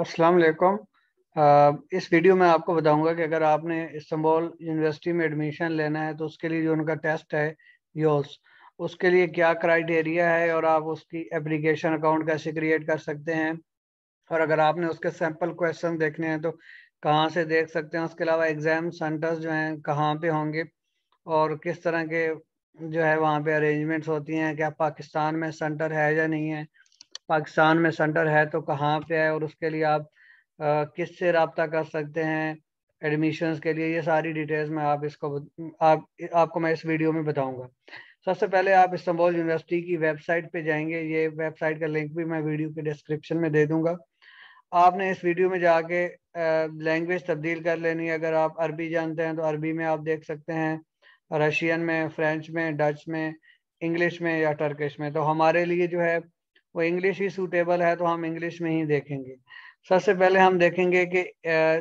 अस्सलाम वालेकुम इस वीडियो में आपको बताऊंगा कि अगर आपने इस्तांबुल यूनिवर्सिटी में एडमिशन लेना है तो उसके लिए जो उनका टेस्ट है योस उसके लिए क्या क्राइटेरिया है और आप उसकी एप्लीकेशन अकाउंट कैसे क्रिएट कर सकते हैं और अगर आपने उसके सैम्पल क्वेश्चन देखने हैं तो कहाँ से देख सकते हैं उसके अलावा एग्ज़ाम सेंटर्स जो हैं कहाँ पर होंगे और किस तरह के जो है वहाँ पर अरेंजमेंट्स होती हैं क्या पाकिस्तान में सेंटर है या नहीं है पाकिस्तान में सेंटर है तो कहाँ पे है और उसके लिए आप किस से रबता कर सकते हैं एडमिशन्स के लिए ये सारी डिटेल्स में आप इसको आप आपको मैं इस वीडियो में बताऊंगा सबसे पहले आप इस्तंबुल यूनिवर्सिटी की वेबसाइट पे जाएंगे ये वेबसाइट का लिंक भी मैं वीडियो के डिस्क्रिप्शन में दे दूंगा आपने इस वीडियो में जाके लैंग्वेज तब्दील कर लेनी है अगर आप अरबी जानते हैं तो अरबी में आप देख सकते हैं रशियन में फ्रेंच में डच में इंग्लिश में या टर्किश में तो हमारे लिए जो है वो इंग्लिश ही सूटेबल है तो हम इंग्लिश में ही देखेंगे सबसे पहले हम देखेंगे कि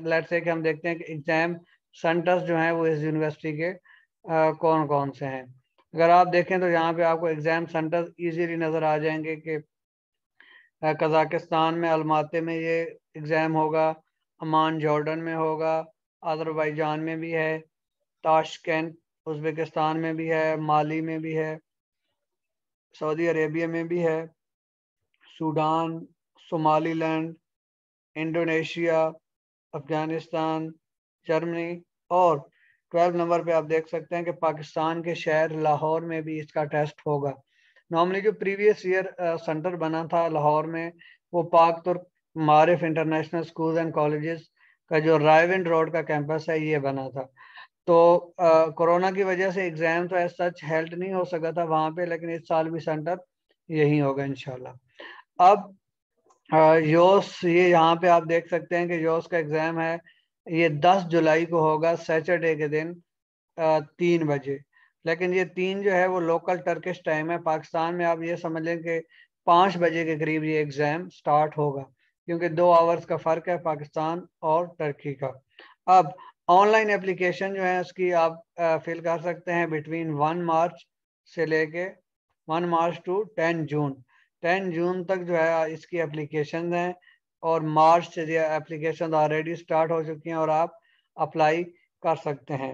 लेट से कि हम देखते हैं कि एग्जाम सेंटर्स जो हैं वो इस यूनिवर्सिटी के आ, कौन कौन से हैं अगर आप देखें तो यहाँ पे आपको एग्ज़ाम सेंटर्स इजीली नज़र आ जाएंगे कि कजाकिस्तान में अलमाते में ये एग्ज़ाम होगा अमान जॉर्डन में होगा आज़रबाईजान में भी है ताशकेंट उज़्बेकिस्तान में भी है माली में भी है सऊदी अरेबिया में भी है Sudan Somaliland Indonesia Afghanistan Germany और ट्वेल्व नंबर पे आप देख सकते हैं कि पाकिस्तान के शहर लाहौर में भी इसका टेस्ट होगा नॉर्मली जो प्रीवियस ईयर सेंटर बना था लाहौर में वो Pak Turk Maarif international school and colleges का जो रायविंड रोड का कैंपस है ये बना था तो कोरोना की वजह से एग्ज़ाम तो ऐसा सच हेल्ड नहीं हो सका था वहाँ पे लेकिन इस साल भी सेंटर यही होगा इनशाला अब योस ये यहाँ पे आप देख सकते हैं कि योस का एग्ज़ाम है ये 10 जुलाई को होगा सैटरडे के दिन तीन बजे लेकिन ये तीन जो है वो लोकल टर्किश टाइम है पाकिस्तान में आप ये समझ लें कि पाँच बजे के करीब ये एग्ज़ाम स्टार्ट होगा क्योंकि दो आवर्स का फ़र्क है पाकिस्तान और टर्की का अब ऑनलाइन एप्लीकेशन जो है उसकी आप फिल कर सकते हैं बिटवीन वन मार्च से लेके one March to ten June ten June तक जो है इसकी एप्लीकेशन हैं और मार्च से जो एप्लीकेशन ऑलरेडी स्टार्ट हो चुकी हैं और आप अप्लाई कर सकते हैं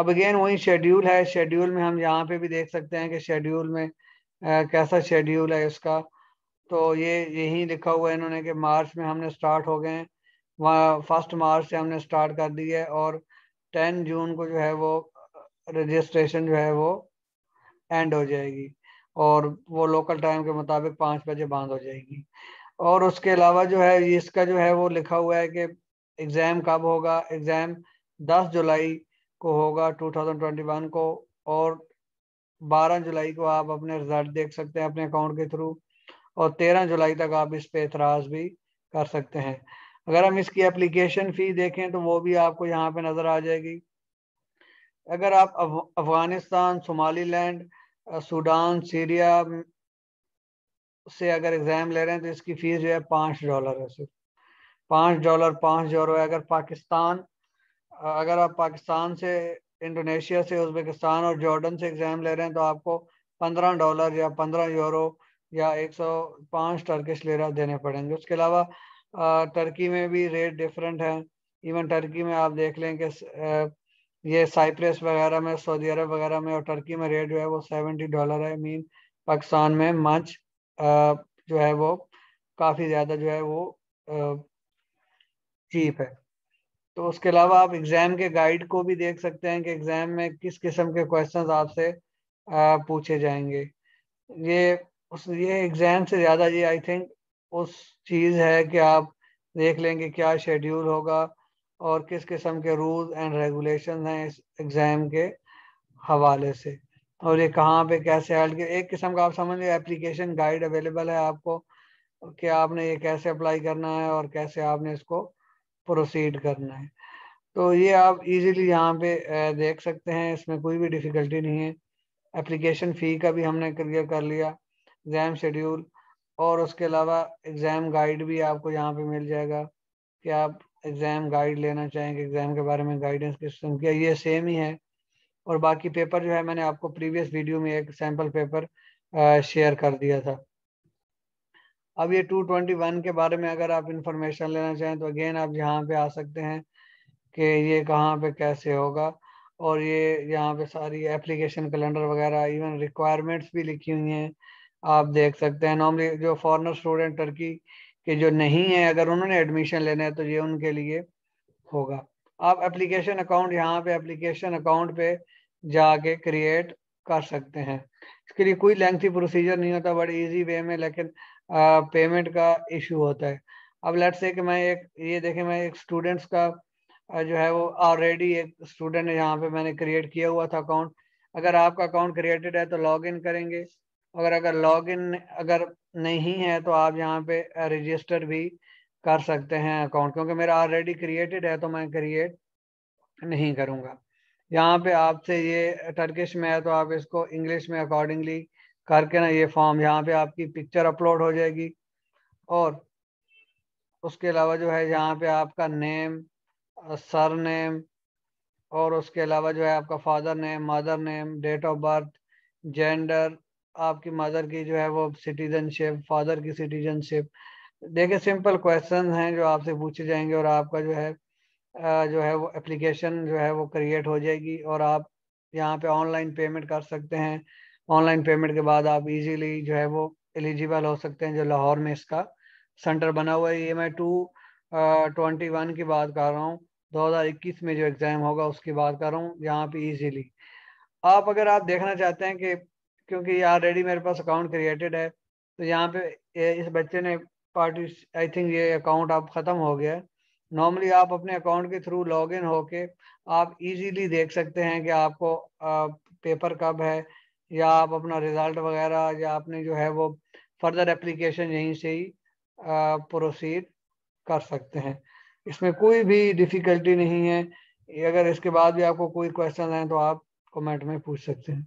अब अगेन वही शेड्यूल है शेड्यूल में हम यहाँ पे भी देख सकते हैं कि शेड्यूल में आ, कैसा शेड्यूल है इसका तो ये यही लिखा हुआ है इन्होंने कि मार्च में हमने स्टार्ट हो गए हैं वहाँ फर्स्ट मार्च से हमने स्टार्ट कर दी है और टेन जून को जो है वो रजिस्ट्रेशन जो है वो एंड हो जाएगी और वो लोकल टाइम के मुताबिक पाँच बजे बंद हो जाएगी और उसके अलावा जो है इसका जो है वो लिखा हुआ है कि एग्ज़ाम कब होगा एग्ज़ाम 10 जुलाई को होगा 2021 को और 12 जुलाई को आप अपने रिजल्ट देख सकते हैं अपने अकाउंट के थ्रू और 13 जुलाई तक आप इस पे एतराज़ भी कर सकते हैं अगर हम इसकी एप्लीकेशन फ़ी देखें तो वो भी आपको यहाँ पे नज़र आ जाएगी अगर आप अफगानिस्तान लैंड सूडान सीरिया से अगर एग्ज़ाम ले रहे हैं तो इसकी फ़ीस जो है पाँच डॉलर है सिर्फ पाँच डॉलर पाँच यूरो है अगर पाकिस्तान अगर आप पाकिस्तान से इंडोनेशिया से उज़्बेकिस्तान और जॉर्डन से एग्ज़ाम ले रहे हैं तो आपको पंद्रह डॉलर या पंद्रह यूरो या एक सौ पाँच टर्किश लेरा देने पड़ेंगे उसके अलावा टर्की में भी रेट डिफरेंट हैं इवन टर्की में आप देख लें कि ये साइप्रस वगैरह में सऊदी अरब वगैरह में और टर्की में रेट जो है वो सेवेंटी डॉलर है मीन पाकिस्तान में मंच जो है वो काफ़ी ज़्यादा जो है वो चीप है तो उसके अलावा आप एग्ज़ाम के गाइड को भी देख सकते हैं कि एग्ज़ाम में किस किस्म के क्वेश्चंस आपसे पूछे जाएंगे ये उस ये एग्ज़ाम से ज़्यादा ये आई थिंक उस चीज़ है कि आप देख लेंगे क्या शेड्यूल होगा और किस किस्म के रूल एंड रेगुलेशन हैं इस एग्ज़ाम के हवाले से और ये कहाँ पे कैसे हेल्ड किया एक किस्म का आप समझ लीजिए एप्लीकेशन गाइड अवेलेबल है आपको कि आपने ये कैसे अप्लाई करना है और कैसे आपने इसको प्रोसीड करना है तो ये आप इजीली यहाँ पे देख सकते हैं इसमें कोई भी डिफ़िकल्टी नहीं है एप्लीकेशन फ़ी का भी हमने क्लियर कर लिया एग्ज़ाम शेड्यूल और उसके अलावा एग्ज़ाम गाइड भी आपको यहाँ पे मिल जाएगा कि आप एग्ज़ाम गाइड लेना चाहेंगे एग्ज़ाम के बारे में गाइडेंस किस किस्म किया ये सेम ही है और बाकी पेपर जो है मैंने आपको प्रीवियस वीडियो में एक सैम्पल पेपर शेयर कर दिया था अब ये 221 के बारे में अगर आप इंफॉर्मेशन लेना चाहें तो अगेन आप यहाँ पे आ सकते हैं कि ये कहाँ पे कैसे होगा और ये यहाँ पे सारी एप्लीकेशन कैलेंडर वगैरह इवन रिक्वायरमेंट्स भी लिखी हुई हैं आप देख सकते हैं नॉर्मली जो फॉरनर स्टूडेंट टर्की कि जो नहीं है अगर उन्होंने एडमिशन लेना है तो ये उनके लिए होगा आप एप्लीकेशन अकाउंट यहाँ पे एप्लीकेशन अकाउंट पे जाके क्रिएट कर सकते हैं इसके लिए कोई लेंथी प्रोसीजर नहीं होता बड़े इजी वे में लेकिन आ, पेमेंट का इशू होता है अब लेट्स से कि मैं एक ये देखें मैं एक स्टूडेंट्स का जो है वो ऑलरेडी एक स्टूडेंट है यहाँ पे मैंने क्रिएट किया हुआ था अकाउंट अगर आपका अकाउंट क्रिएटेड है तो लॉग इन करेंगे अगर अगर लॉग इन अगर नहीं है तो आप यहाँ पे रजिस्टर भी कर सकते हैं अकाउंट क्योंकि मेरा ऑलरेडी क्रिएटेड है तो मैं क्रिएट नहीं करूँगा यहाँ पे आपसे ये टर्किश में है तो आप इसको इंग्लिश में अकॉर्डिंगली करके ना ये फॉर्म यहाँ पे आपकी पिक्चर अपलोड हो जाएगी और उसके अलावा जो है यहाँ पे आपका नेम सर नेम और उसके अलावा जो है आपका father name mother name date of birth gender आपकी मदर की जो है वो सिटीजनशिप फादर की सिटीजनशिप देखिए सिंपल क्वेश्चन हैं जो आपसे पूछे जाएंगे और आपका जो है जो है वो एप्लीकेशन जो है वो क्रिएट हो जाएगी और आप यहाँ पे ऑनलाइन पेमेंट कर सकते हैं ऑनलाइन पेमेंट के बाद आप इजीली जो है वो एलिजिबल हो सकते हैं जो लाहौर में इसका सेंटर बना हुआ है ये मैं टू ट्वेंटी वन की बात कर रहा हूँ 2021 में जो एग्ज़ाम होगा उसकी बात कर रहा हूँ यहाँ पे इजीली आप अगर आप देखना चाहते हैं कि क्योंकि ऑलरेडी मेरे पास अकाउंट क्रिएटेड है तो यहाँ पे इस बच्चे ने पार्टी आई थिंक ये अकाउंट आप ख़त्म हो गया है नॉर्मली आप अपने अकाउंट के थ्रू लॉग इन होके आप इजीली देख सकते हैं कि आपको पेपर कब है या आप अपना रिजल्ट वगैरह या आपने जो है वो फर्दर एप्लीकेशन यहीं से ही प्रोसीड कर सकते हैं इसमें कोई भी डिफ़िकल्टी नहीं है अगर इसके बाद भी आपको कोई क्वेश्चन है तो आप कमेंट में पूछ सकते हैं